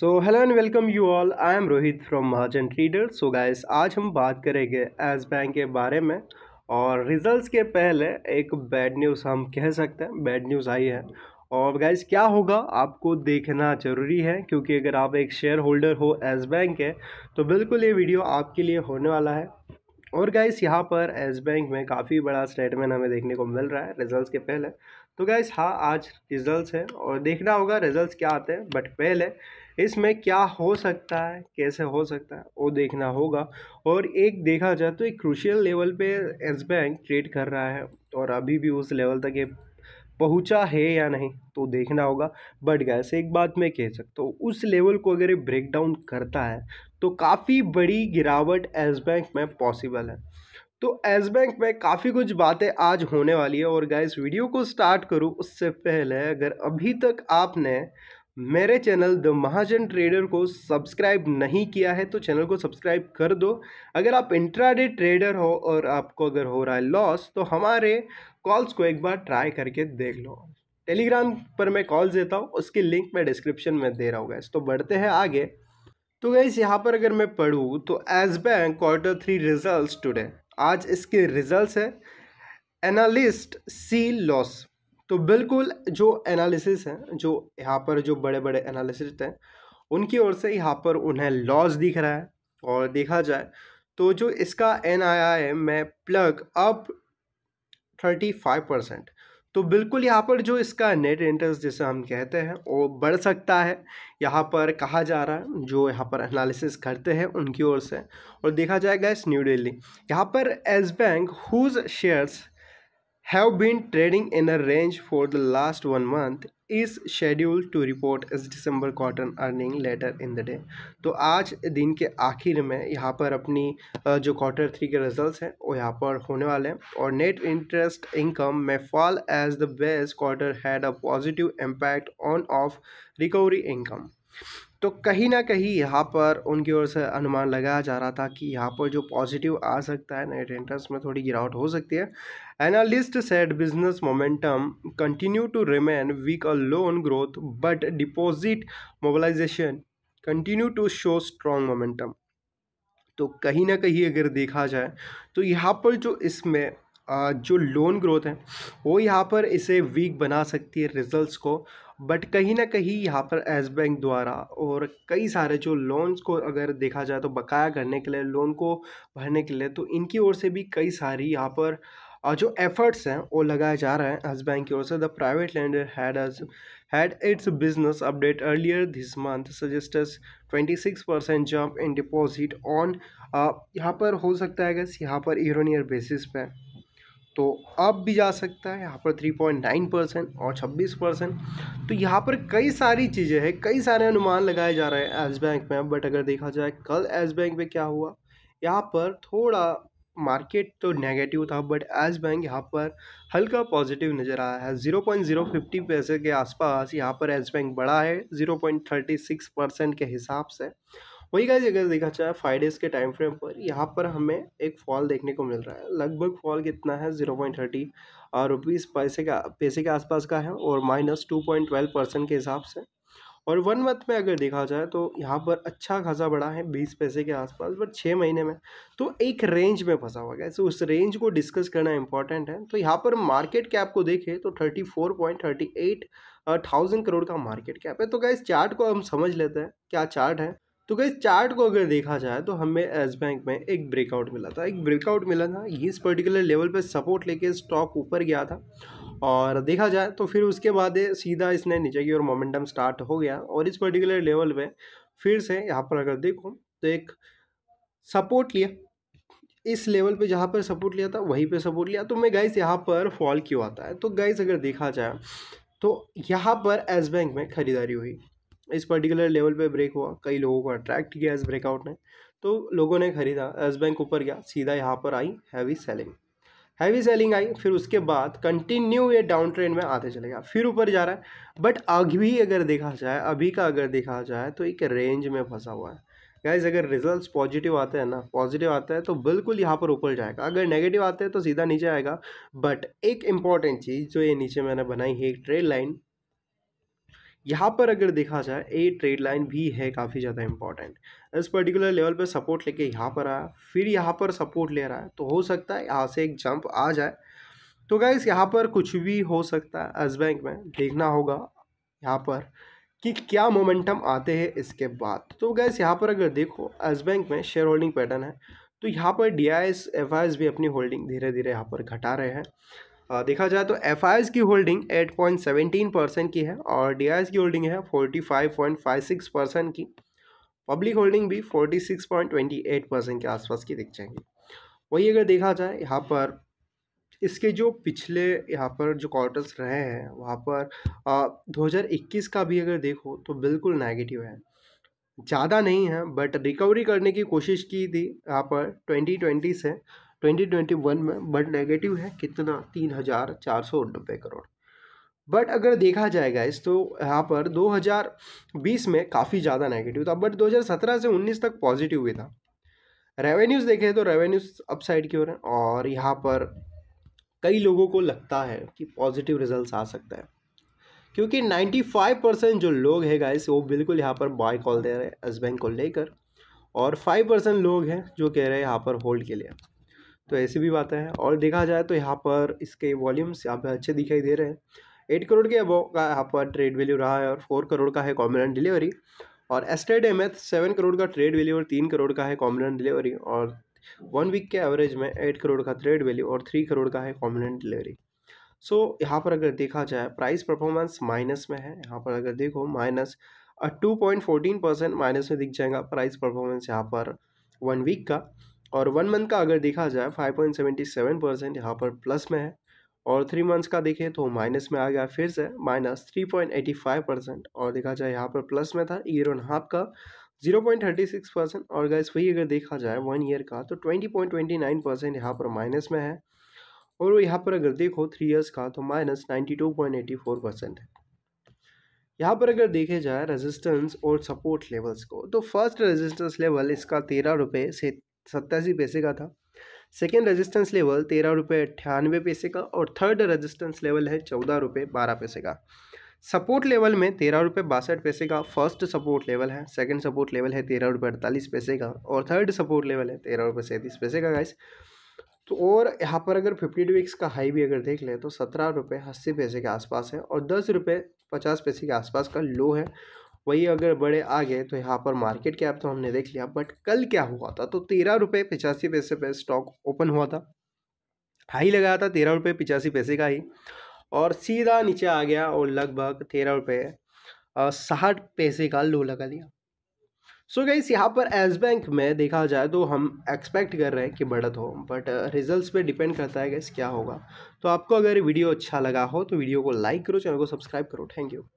so hello and welcome you all I am Rohit from Mahajan trader so guys आज हम बात करेंगे एस बैंक के बारे में और रिजल्ट्स के पहले एक बैड न्यूज़ हम कह सकते हैं बैड न्यूज़ आई है और गाइस क्या होगा आपको देखना ज़रूरी है क्योंकि अगर आप एक शेयर होल्डर हो एस बैंक के तो बिल्कुल ये वीडियो आपके लिए होने वाला है और गाइस यहाँ पर एस बैंक में काफ़ी बड़ा स्टेटमेंट हमें देखने को मिल रहा है रिजल्ट के पहले तो गाइस हाँ आज रिजल्ट है और देखना होगा रिजल्ट क्या आते हैं बट पहले इसमें क्या हो सकता है कैसे हो सकता है वो देखना होगा और एक देखा जाए तो एक क्रूशियल लेवल पे एस बैंक ट्रेड कर रहा है और अभी भी उस लेवल तक ये पहुंचा है या नहीं तो देखना होगा बट गैस एक बात मैं कह सकता तो हूँ उस लेवल को अगर ये ब्रेक डाउन करता है तो काफ़ी बड़ी गिरावट एस बैंक में पॉसिबल है तो एस बैंक में काफ़ी कुछ बातें आज होने वाली है और गैस वीडियो को स्टार्ट करूँ उससे पहले अगर अभी तक आपने मेरे चैनल द महाजन ट्रेडर को सब्सक्राइब नहीं किया है तो चैनल को सब्सक्राइब कर दो अगर आप इंट्राडे ट्रेडर हो और आपको अगर हो रहा है लॉस तो हमारे कॉल्स को एक बार ट्राई करके देख लो टेलीग्राम पर मैं कॉल्स देता हूँ उसकी लिंक मैं डिस्क्रिप्शन में दे रहा हूँ गैस तो बढ़ते हैं आगे तो गैस यहाँ पर अगर मैं पढ़ूँ तो Yes bank quarter three result today आज इसके रिजल्ट है एनालिस्ट सी लॉस तो बिल्कुल जो एनालिसिस हैं जो यहाँ पर जो बड़े बड़े एनालिसिस हैं उनकी ओर से यहाँ पर उन्हें लॉस दिख रहा है और देखा जाए तो जो इसका एन आई है मैं plug up thirty five percent तो बिल्कुल यहाँ पर जो इसका नेट इंटरेस्ट जिसे हम कहते हैं वो बढ़ सकता है यहाँ पर कहा जा रहा है जो यहाँ पर एनालिसिस करते हैं उनकी ओर से और देखा जाएगा इस न्यू दिल्ली यहाँ पर Yes bank whose shares have been trading in a range for the last one month is scheduled to report as December cotton earning later in the day तो आज दिन के आखिर में यहाँ पर अपनी जो क्वार्टर थ्री के रिजल्ट्स हैं वो यहाँ पर होने वाले हैं और नेट इंटरेस्ट इनकम में fall as the best quarter had a positive impact on of recovery income तो कहीं ना कहीं यहाँ पर उनकी ओर से अनुमान लगाया जा रहा था कि यहाँ पर जो पॉजिटिव आ सकता है नेट इंटरेस्ट में थोड़ी गिरावट हो सकती है analyst said business momentum continue to remain weak a loan growth but deposit mobilisation continue to show strong momentum तो कहीं ना कहीं अगर देखा जाए तो यहाँ पर जो इसमें जो लोन ग्रोथ है वो यहाँ पर इसे वीक बना सकती है रिजल्ट्स को बट कहीं ना कहीं यहाँ पर एस बैंक द्वारा और कई सारे जो लोन्स को अगर देखा जाए तो बकाया करने के लिए लोन को भरने के लिए तो इनकी ओर से भी कई सारी यहाँ पर और जो एफर्ट्स हैं वो लगाया जा रहे हैं एस बैंक की ओर से the private lender had as had its business update earlier this month twenty six percent jump in deposit on यहाँ पर हो सकता है गैस यहाँ per year on year basis पे तो अब भी जा सकता है यहाँ पर थ्री पॉइंट नाइन परसेंट और छब्बीस परसेंट तो यहाँ पर कई सारी चीज़ें हैं कई सारे अनुमान लगाए जा रहे हैं एस बैंक में बट अगर देखा जाए कल एस बैंक में क्या हुआ यहाँ पर थोड़ा मार्केट तो नेगेटिव था बट एस बैंक यहाँ पर हल्का पॉजिटिव नज़र आया है ज़ीरो पॉइंट ज़ीरो फिफ्टी पैसे के आसपास यहाँ पर एस बैंक बढ़ा है zero point thirty six percent के हिसाब से वही गाइज अगर देखा जाए फाइव डेज़ के टाइम फ्रेम पर यहाँ पर हमें एक फॉल देखने को मिल रहा है लगभग फॉल कितना है जीरो पॉइंट थर्टी रुपीज़ पैसे का पैसे के आसपास का है और minus two point twelve percent के हिसाब से और वन मंथ में अगर देखा जाए तो यहाँ पर अच्छा खासा बड़ा है बीस पैसे के आसपास बट छः महीने में तो एक रेंज में फंसा हुआ है सो तो उस रेंज को डिस्कस करना इंपॉर्टेंट है तो यहाँ पर मार्केट कैप को देखें तो thirty four point thirty eight thousand crore का मार्केट कैप है तो क्या चार्ट को हम समझ लेते हैं क्या चार्ट है तो गई चार्ट को अगर देखा जाए तो हमें एस बैंक में एक ब्रेकआउट मिला था एक ब्रेकआउट मिला था इस पर्टिकुलर लेवल पर सपोर्ट लेके स्टॉक ऊपर गया था और देखा जाए तो फिर उसके बाद सीधा इसने नीचे की ओर मोमेंटम स्टार्ट हो गया और इस पर्टिकुलर लेवल में फिर से यहाँ पर अगर देखो तो एक सपोर्ट लिया इस लेवल पे जहाँ पर सपोर्ट लिया था वहीं पे सपोर्ट लिया तो मैं गाइस यहाँ पर फॉल क्यों आता है तो गाइस अगर देखा जाए तो यहाँ पर एस बैंक में ख़रीदारी हुई इस पर्टिकुलर लेवल पे ब्रेक हुआ कई लोगों को अट्रैक्ट किया इस ब्रेकआउट ने तो लोगों ने खरीदा एस बैंक ऊपर गया सीधा यहाँ पर आई हैवी सेलिंग हैवी सेलिंग आई फिर उसके बाद कंटिन्यू ये डाउन ट्रेंड में आते चले गया फिर ऊपर जा रहा है बट अभी अगर देखा जाए अभी का अगर देखा जाए तो एक रेंज में फंसा हुआ है गाइज अगर रिजल्ट्स पॉजिटिव आते हैं ना पॉजिटिव आता है तो बिल्कुल यहाँ पर ऊपर जाएगा अगर नेगेटिव आते हैं तो सीधा नीचे आएगा बट एक इम्पॉर्टेंट चीज़ जो ये नीचे मैंने बनाई है एक ट्रेड लाइन यहाँ पर अगर देखा जाए ए ट्रेड लाइन भी है काफ़ी ज़्यादा इंपॉर्टेंट इस पर्टिकुलर लेवल पर सपोर्ट लेके यहाँ पर आया फिर यहाँ पर सपोर्ट ले रहा है तो हो सकता है यहाँ से एक जंप आ जाए तो गाइस यहाँ पर कुछ भी हो सकता है एस बैंक में देखना होगा यहाँ पर कि क्या मोमेंटम आते हैं इसके बाद तो गैस यहाँ पर अगर देखो एस बैंक में शेयर होल्डिंग पैटर्न है तो यहाँ पर D I S F I S भी अपनी होल्डिंग धीरे धीरे यहाँ पर घटा रहे हैं देखा जाए तो एफ की होल्डिंग 8.17 परसेंट की है और डी की होल्डिंग है 45.56 परसेंट की पब्लिक होल्डिंग भी 46.28 परसेंट के आसपास की दिख जाएंगी वही अगर देखा जाए यहाँ पर इसके जो पिछले यहाँ पर जो क्वार्टर्स रहे हैं वहाँ पर दो का भी अगर देखो तो बिल्कुल नेगेटिव है ज़्यादा नहीं है बट रिकवरी करने की कोशिश की थी यहाँ पर ट्वेंटी से ट्वेंटी ट्वेंटी वन में बट नेगेटिव है कितना तीन हज़ार चार सौ नब्बे करोड़ बट अगर देखा जाएगा इस तो यहाँ पर 2020 में काफ़ी ज़्यादा नेगेटिव था बट 2017 से 19 तक पॉजिटिव हुए था रेवेन्यूज़ देखें तो रेवेन्यूज़ अपसाइड की ओर है और यहाँ पर कई लोगों को लगता है कि पॉजिटिव रिजल्ट आ सकता है क्योंकि 95 परसेंट जो लोग हैं गाइस वो बिल्कुल यहाँ पर बाय कॉल दे रहे हैं एस बैंक को लेकर और 5 परसेंट लोग हैं जो कह रहे हैं यहाँ पर होल्ड के लिए तो ऐसी भी बातें हैं और देखा जाए तो यहाँ पर इसके वॉल्यूम्स यहाँ पर अच्छे दिखाई दे रहे हैं एट करोड़ के अबो का यहाँ पर ट्रेड वैल्यू रहा है और फोर करोड़ का है कॉम्बिनेंट डिलीवरी और एस्टेड एम एथ सेवन करोड़ का ट्रेड वैल्यू और तीन करोड़ का है कॉम्बिनेंट डिलीवरी और वन वीक के एवरेज में एट करोड़ का ट्रेड वैल्यू और थ्री करोड़ का है कॉम्बिनेंट डिलीवरी सो so, यहाँ पर अगर देखा जाए प्राइस परफॉर्मेंस माइनस में है यहाँ पर अगर देखो minus two point fourteen percent minus में दिख जाएगा प्राइस परफॉर्मेंस यहाँ पर वन वीक का और वन मंथ का अगर देखा जाए five point seventy seven percent यहाँ पर प्लस में है और थ्री मंथ्स का देखें तो माइनस में आ गया फिर से minus three point eighty five percent और देखा जाए यहाँ पर प्लस में था ईयर ऑन हाफ का zero point thirty six percent और गैस वही अगर देखा जाए वन ईयर का तो twenty point twenty nine percent यहाँ पर माइनस में है और यहाँ पर अगर देखो थ्री ईयर्स का तो minus ninety two point eighty four percent है यहाँ पर अगर देखे जाए रेजिस्टेंस और सपोर्ट लेवल्स को तो फर्स्ट रेजिस्टेंस लेवल इसका तेरह रुपये से सत्तासी पैसे का था सेकेंड रजिस्टेंस लेवल तेरह रुपये अट्ठानवे पैसे का और थर्ड रजिस्टेंस लेवल है चौदह रुपये बारह पैसे का सपोर्ट लेवल में तेरह रुपये बासठ पैसे का फर्स्ट सपोर्ट लेवल है सेकेंड सपोर्ट लेवल है तेरह रुपये अड़तालीस पैसे का और थर्ड सपोर्ट लेवल है तेरह रुपये सैंतीस पैसे का गाइस तो और यहाँ पर अगर फिफ्टी टू वीक्स का हाई भी अगर देख लें तो सत्रह रुपये अस्सी पैसे के आसपास है और दस रुपये पचास पैसे के आसपास का लो है वही अगर बड़े आ गए तो यहाँ पर मार्केट कैप तो हमने देख लिया बट कल क्या हुआ था तो तेरह रुपये पिचासी पैसे पर स्टॉक ओपन हुआ था हाई लगाया था तेरह रुपये पिचासी पैसे का ही और सीधा नीचे आ गया और लगभग तेरह रुपये साठ पैसे का लो लगा दिया सो गई यहाँ पर एस बैंक में देखा जाए तो हम एक्सपेक्ट कर रहे हैं कि बढ़त हो बट रिजल्ट्स पे डिपेंड करता है गैस क्या होगा तो आपको अगर वीडियो अच्छा लगा हो तो वीडियो को लाइक करो चैनल को सब्सक्राइब करो थैंक यू